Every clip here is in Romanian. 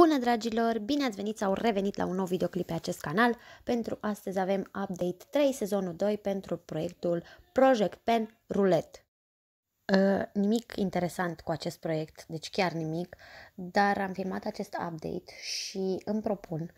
Bună dragilor, bine ați venit sau revenit la un nou videoclip pe acest canal. Pentru astăzi avem update 3 sezonul 2 pentru proiectul Project Pen Roulette. Uh, ă, nimic interesant cu acest proiect, deci chiar nimic, dar am filmat acest update și îmi propun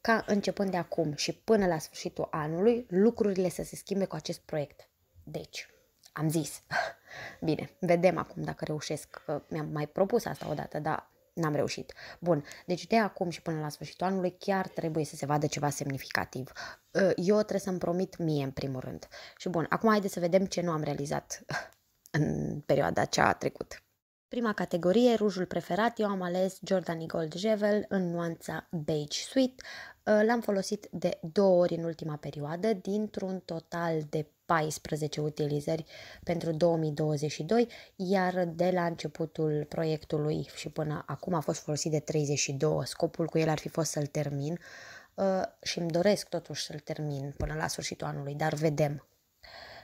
ca începând de acum și până la sfârșitul anului lucrurile să se schimbe cu acest proiect. Deci, am zis. Bine, vedem acum dacă reușesc, mi-am mai propus asta odată, dar n-am reușit. Bun, deci de acum și până la sfârșitul anului chiar trebuie să se vadă ceva semnificativ. Ă, eu trebuie să-mi promit mie în primul rând. Și bun, acum haideți să vedem ce nu am realizat în perioada ce a trecut. Prima categorie, rujul preferat, eu am ales Jordani Gold Jevel în nuanța Beige Sweet. Ă, l-am folosit de două ori în ultima perioadă, dintr-un total de 14 utilizări pentru 2022, iar de la începutul proiectului și până acum a fost folosit de 32. Scopul cu el ar fi fost să-l termin ă, și îmi doresc totuși să-l termin până la sfârșitul anului, dar vedem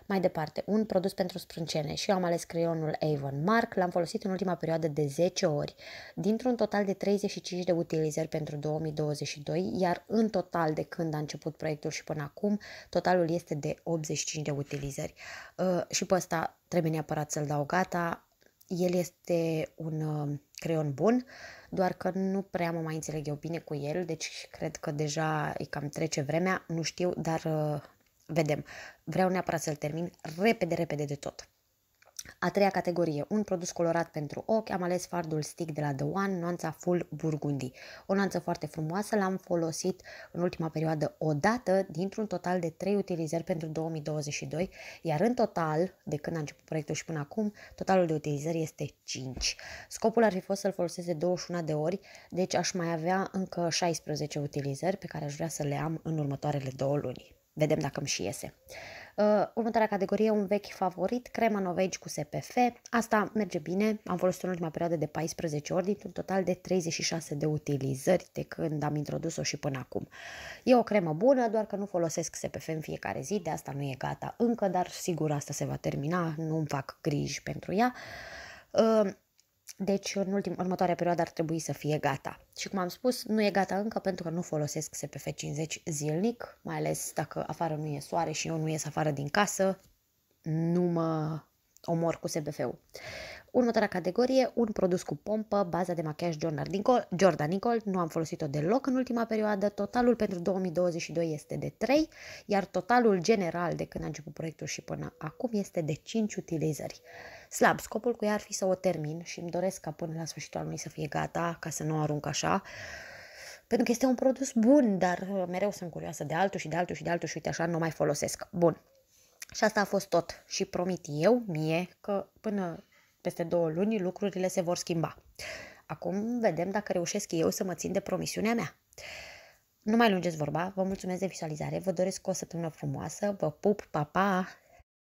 mai departe, un produs pentru sprâncene și eu am ales creionul Avon Mark, l-am folosit în ultima perioadă de 10 ori, dintr-un total de 35 de utilizări pentru 2022, iar în total de când a început proiectul și până acum, totalul este de 85 de utilizări. Uh, și pe ăsta trebuie neapărat să-l dau gata, el este un uh, creion bun, doar că nu prea mă mai înțeleg eu bine cu el, deci cred că deja e cam trece vremea, nu știu, dar uh, vedem. Vreau neapărat să-l termin repede, repede de tot. A treia categorie, un produs colorat pentru ochi, am ales fardul stick de la The One, nuanța Full Burgundy. O nuanță foarte frumoasă, l-am folosit în ultima perioadă o dată, dintr-un total de 3 utilizări pentru 2022, iar în total, de când a început proiectul și până acum, totalul de utilizări este 5. Scopul ar fi fost să-l folosesc de 21 de ori, deci aș mai avea încă 16 utilizări pe care aș vrea să le am în următoarele două luni. Vedem dacă îmi și iese. Uh, următoarea categorie, un vechi favorit, crema novegi cu SPF. Asta merge bine, am folosit-o în ultima perioadă de 14 ori, dintr-un total de 36 de utilizări de când am introdus-o și până acum. E o cremă bună, doar că nu folosesc SPF în fiecare zi, de asta nu e gata încă, dar sigur asta se va termina, nu-mi fac griji pentru ea. Uh, deci, în ultim, următoarea perioadă ar trebui să fie gata. Și cum am spus, nu e gata încă pentru că nu folosesc SPF50 zilnic, mai ales dacă afară nu e soare și eu nu ies afară din casă, nu mă omor cu SPF-ul. Următoarea categorie, un produs cu pompă, baza de machiaj Jordan Nicole. Nu am folosit-o deloc în ultima perioadă. Totalul pentru 2022 este de 3, iar totalul general de când a început proiectul și până acum este de 5 utilizări slab. Scopul cu ea ar fi să o termin și îmi doresc ca până la sfârșitul anului să fie gata, ca să nu o arunc așa. Pentru că este un produs bun, dar uh, mereu sunt curioasă de altul și de altul și de altul și uite așa nu mai folosesc. Bun. Și asta a fost tot. Și promit eu, mie, că până peste două luni lucrurile se vor schimba. Acum vedem dacă reușesc eu să mă țin de promisiunea mea. Nu mai lungeți vorba, vă mulțumesc de vizualizare, vă doresc o săptămână frumoasă, vă pup, pa, pa!